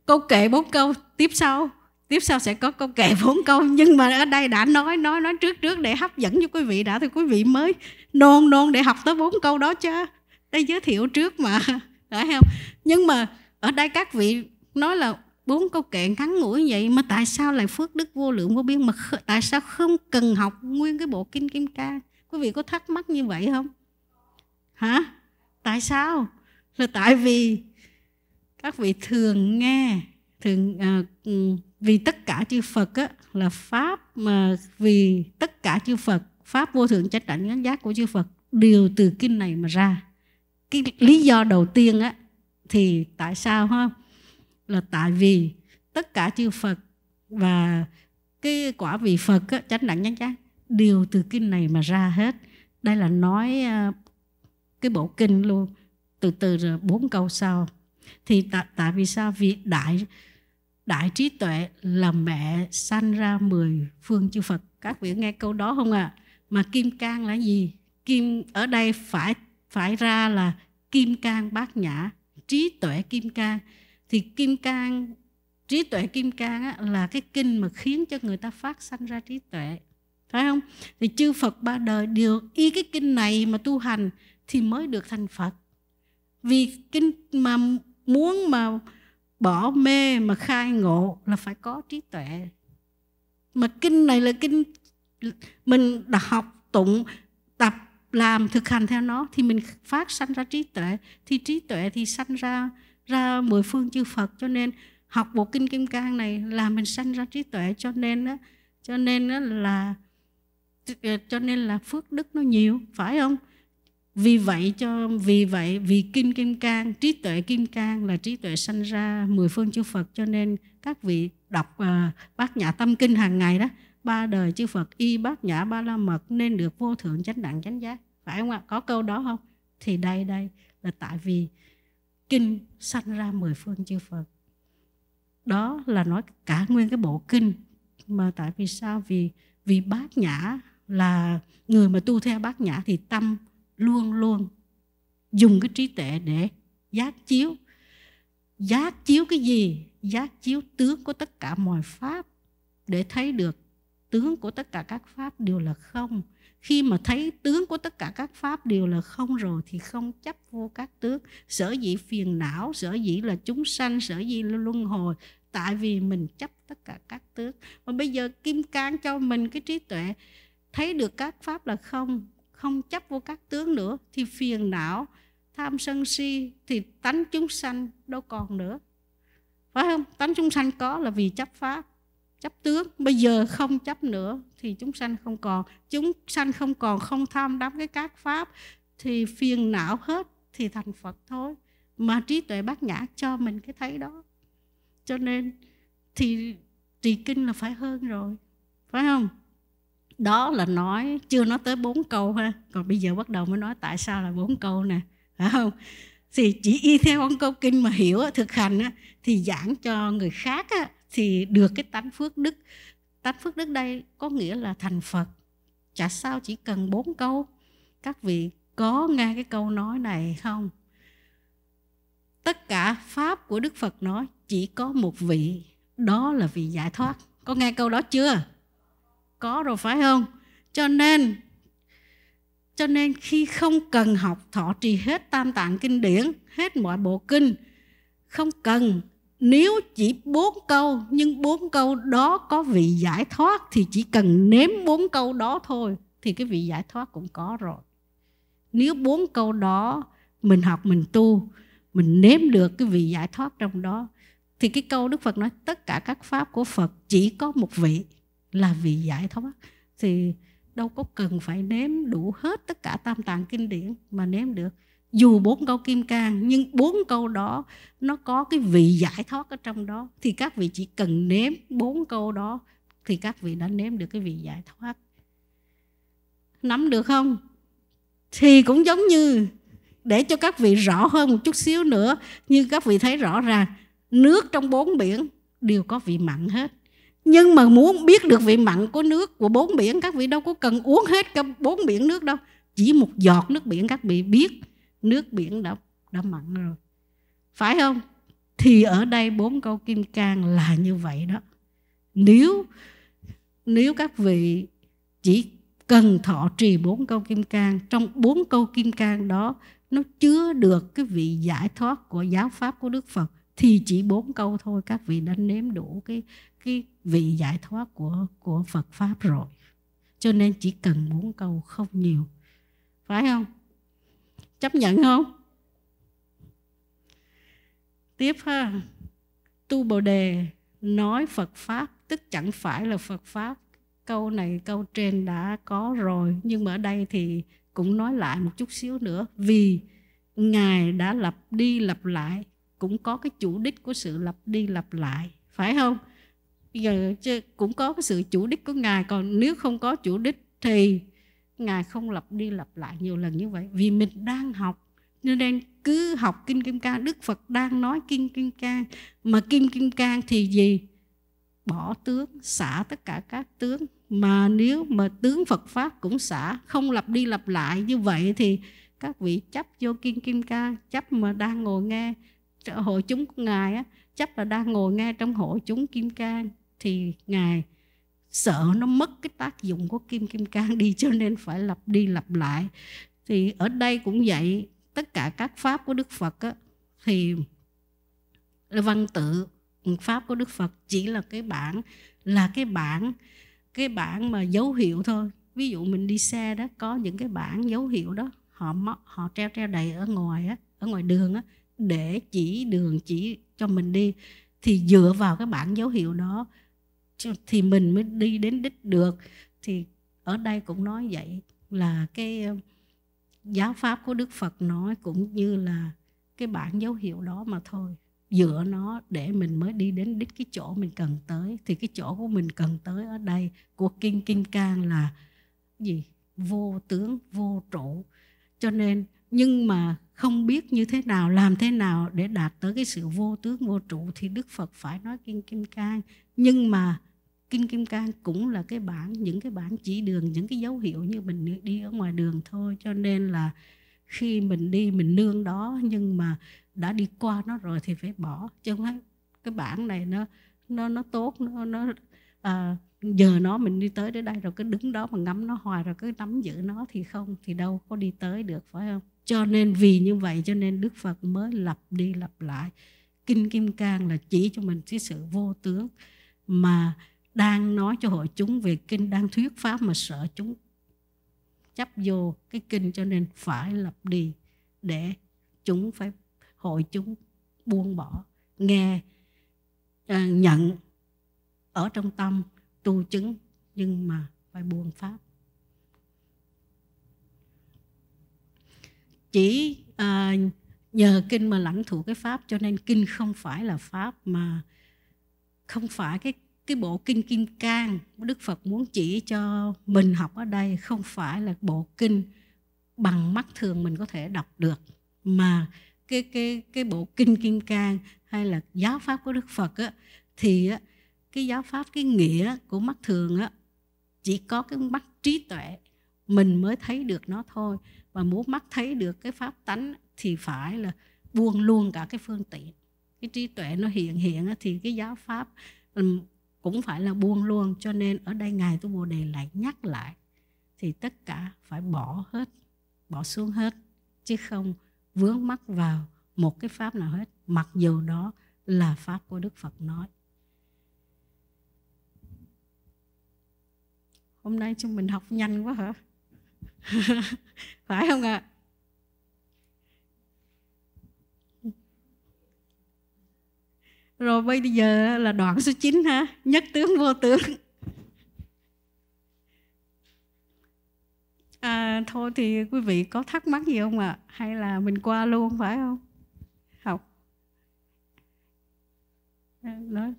câu kệ bốn câu tiếp sau tiếp sau sẽ có câu kệ vốn câu nhưng mà ở đây đã nói nói nói trước trước để hấp dẫn cho quý vị đã thì quý vị mới nôn nôn để học tới bốn câu đó chứ đây giới thiệu trước mà phải không nhưng mà ở đây các vị nói là bốn câu kệ ngắn ngủi vậy mà tại sao lại phước đức vô lượng vô biên mà kh- tại sao không cần học nguyên cái bộ kinh kim ca quý vị có thắc mắc như vậy không hả tại sao là tại vì các vị thường nghe thường uh, vì tất cả chư Phật á, là pháp mà vì tất cả chư Phật pháp vô thượng chánh đẳng chánh giác của chư Phật đều từ kinh này mà ra cái lý do đầu tiên á thì tại sao ha là tại vì tất cả chư Phật và cái quả vị Phật á, chánh đẳng chánh giác đều từ kinh này mà ra hết đây là nói à, cái bộ kinh luôn từ từ rồi bốn câu sau thì tại tại vì sao vì đại đại trí tuệ là mẹ sanh ra mười phương chư Phật. Các vị nghe câu đó không ạ? À? Mà kim cang là gì? Kim ở đây phải phải ra là kim cang bát nhã, trí tuệ kim cang. Thì kim cang trí tuệ kim cang á, là cái kinh mà khiến cho người ta phát sanh ra trí tuệ phải không thì chư phật ba đời đều y cái kinh này mà tu hành thì mới được thành phật vì kinh mà muốn mà bỏ mê mà khai ngộ là phải có trí tuệ mà kinh này là kinh mình đã học tụng tập làm thực hành theo nó thì mình phát sanh ra trí tuệ thì trí tuệ thì sanh ra ra mười phương chư Phật cho nên học bộ kinh Kim Cang này là mình sanh ra trí tuệ cho nên đó, cho nên đó là cho nên là phước đức nó nhiều phải không vì vậy cho vì vậy vì kinh kim cang trí tuệ kim cang là trí tuệ sanh ra mười phương chư Phật cho nên các vị đọc uh, bát nhã tâm kinh hàng ngày đó ba đời chư Phật y bát nhã ba la mật nên được vô thượng chánh đẳng chánh giác phải không ạ có câu đó không thì đây đây là tại vì kinh sanh ra mười phương chư Phật đó là nói cả nguyên cái bộ kinh mà tại vì sao vì vì bát nhã là người mà tu theo bát nhã thì tâm luôn luôn dùng cái trí tuệ để giác chiếu giác chiếu cái gì giác chiếu tướng của tất cả mọi pháp để thấy được tướng của tất cả các pháp đều là không khi mà thấy tướng của tất cả các pháp đều là không rồi thì không chấp vô các tướng sở dĩ phiền não sở dĩ là chúng sanh sở dĩ là luân hồi tại vì mình chấp tất cả các tướng mà bây giờ kim cang cho mình cái trí tuệ thấy được các pháp là không không chấp vô các tướng nữa thì phiền não tham sân si thì tánh chúng sanh đâu còn nữa phải không tánh chúng sanh có là vì chấp pháp chấp tướng bây giờ không chấp nữa thì chúng sanh không còn chúng sanh không còn không tham đắm cái các pháp thì phiền não hết thì thành phật thôi mà trí tuệ bát nhã cho mình cái thấy đó cho nên thì trì kinh là phải hơn rồi phải không đó là nói chưa nói tới bốn câu ha còn bây giờ bắt đầu mới nói tại sao là bốn câu nè phải không thì chỉ y theo ông câu kinh mà hiểu thực hành thì giảng cho người khác thì được cái tánh phước đức tánh phước đức đây có nghĩa là thành phật chả sao chỉ cần bốn câu các vị có nghe cái câu nói này không tất cả pháp của đức phật nói chỉ có một vị đó là vị giải thoát có nghe câu đó chưa có rồi phải không cho nên cho nên khi không cần học thọ trì hết tam tạng kinh điển hết mọi bộ kinh không cần nếu chỉ bốn câu nhưng bốn câu đó có vị giải thoát thì chỉ cần nếm bốn câu đó thôi thì cái vị giải thoát cũng có rồi nếu bốn câu đó mình học mình tu mình nếm được cái vị giải thoát trong đó thì cái câu đức phật nói tất cả các pháp của phật chỉ có một vị là vị giải thoát thì đâu có cần phải nếm đủ hết tất cả tam tạng kinh điển mà nếm được dù bốn câu kim cang nhưng bốn câu đó nó có cái vị giải thoát ở trong đó thì các vị chỉ cần nếm bốn câu đó thì các vị đã nếm được cái vị giải thoát nắm được không thì cũng giống như để cho các vị rõ hơn một chút xíu nữa như các vị thấy rõ ràng nước trong bốn biển đều có vị mặn hết nhưng mà muốn biết được vị mặn của nước của bốn biển các vị đâu có cần uống hết cả bốn biển nước đâu chỉ một giọt nước biển các vị biết nước biển đã đã mặn rồi phải không thì ở đây bốn câu kim cang là như vậy đó nếu nếu các vị chỉ cần thọ trì bốn câu kim cang trong bốn câu kim cang đó nó chứa được cái vị giải thoát của giáo pháp của đức phật thì chỉ bốn câu thôi các vị đã nếm đủ cái cái vị giải thoát của của Phật pháp rồi cho nên chỉ cần bốn câu không nhiều phải không chấp nhận không tiếp ha tu bồ đề nói Phật pháp tức chẳng phải là Phật pháp câu này câu trên đã có rồi nhưng mà ở đây thì cũng nói lại một chút xíu nữa vì ngài đã lập đi lập lại cũng có cái chủ đích của sự lập đi lập lại phải không giờ cũng có cái sự chủ đích của ngài còn nếu không có chủ đích thì ngài không lặp đi lặp lại nhiều lần như vậy vì mình đang học nên nên cứ học kinh kim cang đức phật đang nói kinh kim cang mà kinh kim cang thì gì bỏ tướng xả tất cả các tướng mà nếu mà tướng phật pháp cũng xả không lặp đi lặp lại như vậy thì các vị chấp vô kinh kim cang chấp mà đang ngồi nghe hội chúng của ngài á chấp là đang ngồi nghe trong hội chúng kim cang thì ngài sợ nó mất cái tác dụng của kim kim cang đi cho nên phải lặp đi lặp lại thì ở đây cũng vậy tất cả các pháp của đức phật á, thì văn tự pháp của đức phật chỉ là cái bản là cái bản cái bản mà dấu hiệu thôi ví dụ mình đi xe đó có những cái bản dấu hiệu đó họ họ treo treo đầy ở ngoài á ở ngoài đường á để chỉ đường chỉ cho mình đi thì dựa vào cái bản dấu hiệu đó thì mình mới đi đến đích được thì ở đây cũng nói vậy là cái ờ, giáo pháp của đức phật nói cũng như là cái bản dấu hiệu đó mà thôi dựa nó để mình mới đi đến đích cái chỗ mình cần tới thì cái chỗ của mình cần tới ở đây của kinh kinh cang là gì vô tướng vô trụ cho nên nhưng mà không biết như thế nào làm thế nào để đạt tới cái sự vô tướng vô trụ thì đức phật phải nói kinh kim cang nhưng mà kinh kim cang cũng là cái bản những cái bản chỉ đường những cái dấu hiệu như mình đi ở ngoài đường thôi cho nên là khi mình đi mình nương đó nhưng mà đã đi qua nó rồi thì phải bỏ chứ không phải cái bản này nó nó nó tốt nó nó à, giờ nó mình đi tới đến đây rồi cứ đứng đó mà ngắm nó hoài rồi cứ nắm giữ nó thì không thì đâu có đi tới được phải không cho nên vì như vậy cho nên đức phật mới lặp đi lặp lại kinh kim cang là chỉ cho mình cái sự vô tướng mà đang nói cho hội chúng về kinh đang thuyết pháp mà sợ chúng chấp vô cái kinh cho nên phải lập đi để chúng phải hội chúng buông bỏ nghe à, nhận ở trong tâm tu chứng nhưng mà phải buông pháp chỉ à, nhờ kinh mà lãnh thụ cái pháp cho nên kinh không phải là pháp mà không phải cái cái bộ kinh Kim Cang Đức Phật muốn chỉ cho mình học ở đây không phải là bộ kinh bằng mắt thường mình có thể đọc được mà cái cái cái bộ kinh Kim Cang hay là giáo pháp của Đức Phật á thì á, cái giáo pháp cái nghĩa của mắt thường á chỉ có cái mắt trí tuệ mình mới thấy được nó thôi và muốn mắt thấy được cái pháp tánh thì phải là buông luôn cả cái phương tiện cái trí tuệ nó hiện hiện á thì cái giáo pháp cũng phải là buông luôn cho nên ở đây ngài tu bồ đề lại nhắc lại thì tất cả phải bỏ hết bỏ xuống hết chứ không vướng mắc vào một cái pháp nào hết mặc dù đó là pháp của đức phật nói hôm nay chúng mình học nhanh quá hả phải không ạ à? Rồi bây giờ là đoạn số 9 ha, nhất tướng vô tướng. À, thôi thì quý vị có thắc mắc gì không ạ? À? Hay là mình qua luôn phải không? Học. À, nói.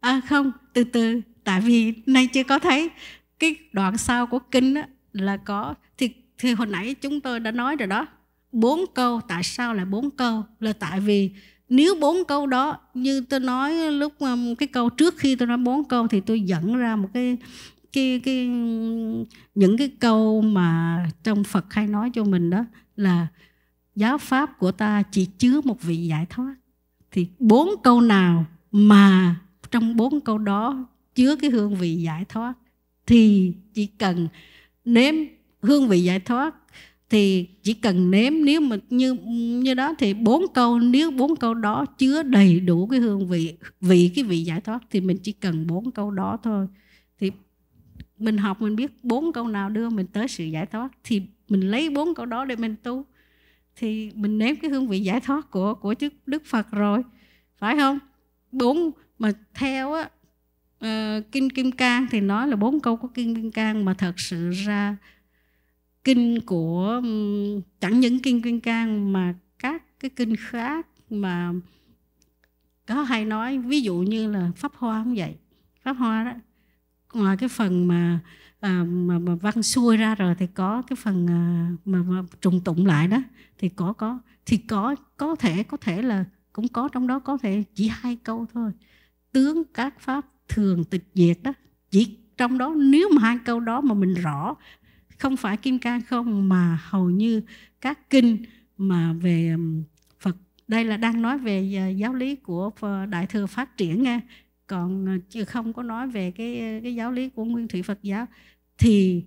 À không, từ từ. Tại vì nay chưa có thấy cái đoạn sau của kinh đó là có thì thì hồi nãy chúng tôi đã nói rồi đó bốn câu tại sao lại bốn câu là tại vì nếu bốn câu đó như tôi nói lúc um, cái câu trước khi tôi nói bốn câu thì tôi dẫn ra một cái cái cái những cái câu mà trong Phật hay nói cho mình đó là giáo pháp của ta chỉ chứa một vị giải thoát thì bốn câu nào mà trong bốn câu đó chứa cái hương vị giải thoát thì chỉ cần nếm hương vị giải thoát thì chỉ cần nếm nếu mà như như đó thì bốn câu nếu bốn câu đó chứa đầy đủ cái hương vị vị cái vị giải thoát thì mình chỉ cần bốn câu đó thôi thì mình học mình biết bốn câu nào đưa mình tới sự giải thoát thì mình lấy bốn câu đó để mình tu thì mình nếm cái hương vị giải thoát của của đức đức phật rồi phải không bốn mà theo á uh, kinh kim cang thì nói là bốn câu của kinh kim cang mà thật sự ra kinh của chẳng những kinh kinh Cang mà các cái kinh khác mà có hay nói ví dụ như là pháp hoa cũng vậy pháp hoa đó ngoài cái phần mà à, mà, mà văn xuôi ra rồi thì có cái phần à, mà, mà trùng tụng lại đó thì có có thì có có thể có thể là cũng có trong đó có thể chỉ hai câu thôi tướng các pháp thường tịch diệt đó chỉ trong đó nếu mà hai câu đó mà mình rõ không phải kim cang không mà hầu như các kinh mà về Phật đây là đang nói về ờ, giáo lý của đại thừa phát triển nghe còn ờ, chưa không có nói về cái ờ, cái giáo lý của nguyên thủy Phật giáo thì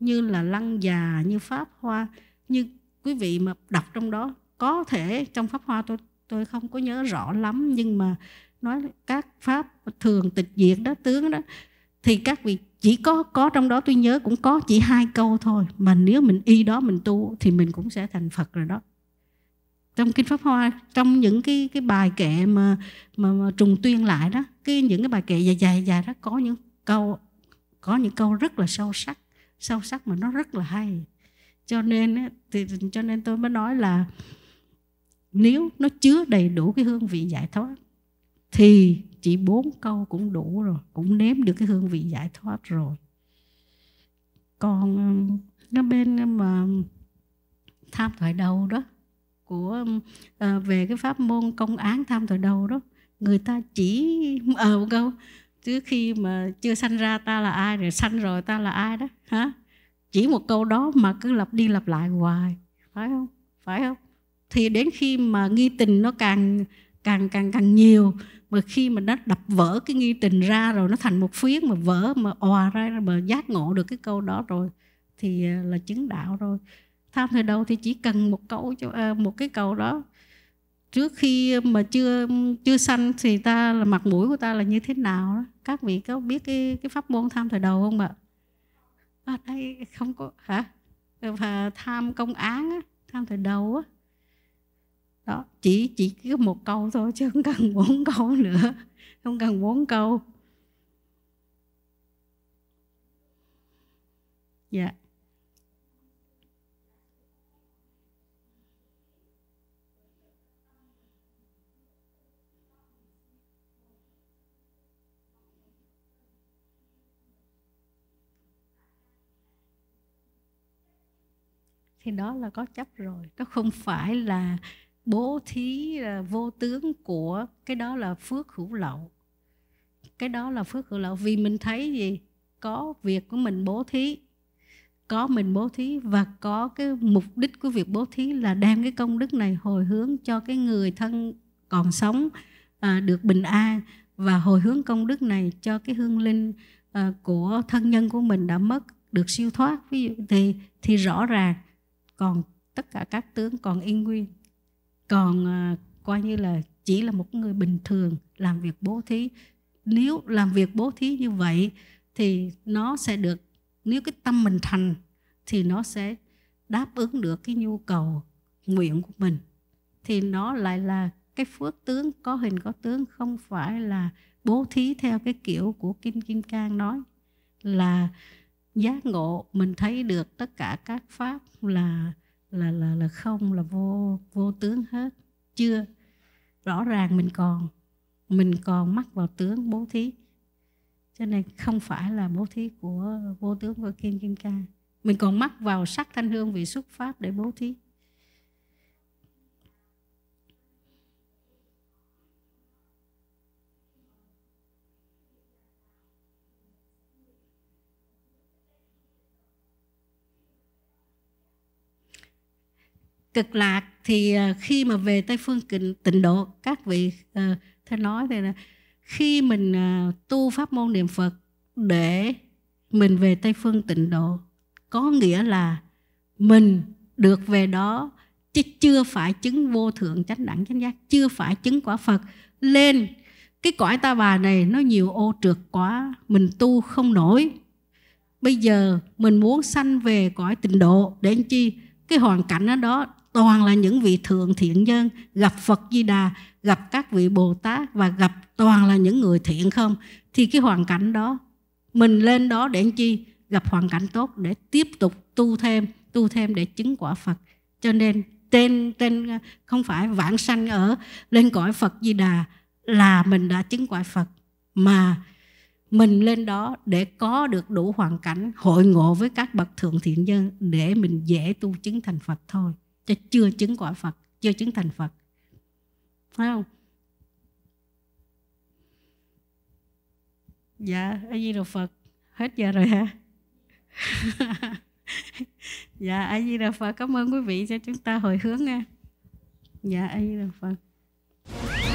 như là lăng già như pháp hoa như quý vị mà đọc trong đó có thể trong pháp hoa tôi tôi không có nhớ rõ lắm nhưng mà nói các pháp thường tịch diệt đó tướng đó thì các vị chỉ có có trong đó tôi nhớ cũng có chỉ hai câu thôi mà nếu mình y đó mình tu thì mình cũng sẽ thành phật rồi đó trong kinh pháp hoa trong những cái cái bài kệ mà mà, mà trùng tuyên lại đó cái những cái bài kệ dài dài dài đó có những câu có những câu rất là sâu sắc sâu sắc mà nó rất là hay cho nên thì cho nên tôi mới nói là nếu nó chứa đầy đủ cái hương vị giải thoát thì chỉ bốn câu cũng đủ rồi cũng nếm được cái hương vị giải thoát rồi còn cái bên mà tham thoại đầu đó của à, về cái pháp môn công án tham thoại đầu đó người ta chỉ ờ à, câu trước khi mà chưa sanh ra ta là ai rồi sanh rồi ta là ai đó hả chỉ một câu đó mà cứ lặp đi lặp lại hoài phải không phải không thì đến khi mà nghi tình nó càng càng càng càng nhiều mà khi mà nó đập vỡ cái nghi tình ra rồi nó thành một phiến mà vỡ mà òa ra mà giác ngộ được cái câu đó rồi thì à, là chứng đạo rồi tham thời đầu thì chỉ cần một câu cho à, một cái câu đó trước khi mà chưa chưa sanh thì ta là mặt mũi của ta là như thế nào đó các vị có biết cái cái pháp môn tham thời đầu không ạ à, đây không có hả và tham công án á, tham thời đầu á đó chỉ chỉ cứ một câu thôi chứ không cần bốn câu nữa không cần bốn câu dạ yeah. thì đó là có chấp rồi đó không phải là bố thí à, vô tướng của cái đó là phước hữu lậu cái đó là phước hữu lậu vì mình thấy gì có việc của mình bố thí có mình bố thí và có cái mục đích của việc bố thí là đem cái công đức này hồi hướng cho cái người thân còn sống à, được bình an và hồi hướng công đức này cho cái hương linh à, của thân nhân của mình đã mất được siêu thoát ví dụ thì thì rõ ràng còn tất cả các tướng còn yên nguyên còn à, coi như là chỉ là một người bình thường làm việc bố thí nếu làm việc bố thí như vậy thì nó sẽ được nếu cái tâm mình thành thì nó sẽ đáp ứng được cái nhu cầu nguyện của mình thì nó lại là cái phước tướng có hình có tướng không phải là bố thí theo cái kiểu của kinh kim cang nói là giác ngộ mình thấy được tất cả các pháp là là là là không là vô vô tướng hết chưa rõ ràng mình còn mình còn mắc vào tướng bố thí cho nên không phải là bố thí của vô tướng của kim kim ca mình còn mắc vào sắc thanh hương vị xuất pháp để bố thí cực lạc thì ờ, khi mà về tây phương tịnh độ các vị ờ, thầy nói thì là khi mình ờ, tu pháp môn niệm phật để mình về tây phương tịnh độ có nghĩa là mình được về đó chứ chưa phải chứng vô thượng chánh đẳng chánh giác chưa phải chứng quả phật lên cái cõi ta bà này nó nhiều ô trượt quá mình tu không nổi bây giờ mình muốn sanh về cõi tịnh độ để làm chi cái hoàn cảnh ở đó toàn là những vị thượng thiện nhân gặp Phật Di Đà gặp các vị Bồ Tát và gặp toàn là những người thiện không thì cái hoàn cảnh đó mình lên đó để chi gặp hoàn cảnh tốt để tiếp tục tu thêm tu thêm để chứng quả Phật cho nên tên tên không phải vãng sanh ở lên cõi Phật Di Đà là mình đã chứng quả Phật mà mình lên đó để có được đủ hoàn cảnh hội ngộ với các bậc thượng thiện nhân để mình dễ tu chứng thành Phật thôi cho chưa chứng quả Phật, chưa chứng thành Phật. Phải không? Dạ, A Di Đà Phật. Hết giờ rồi hả? dạ, A Di Đà Phật. Cảm ơn quý vị cho chúng ta hồi hướng nha. Dạ, A Di Đà Phật.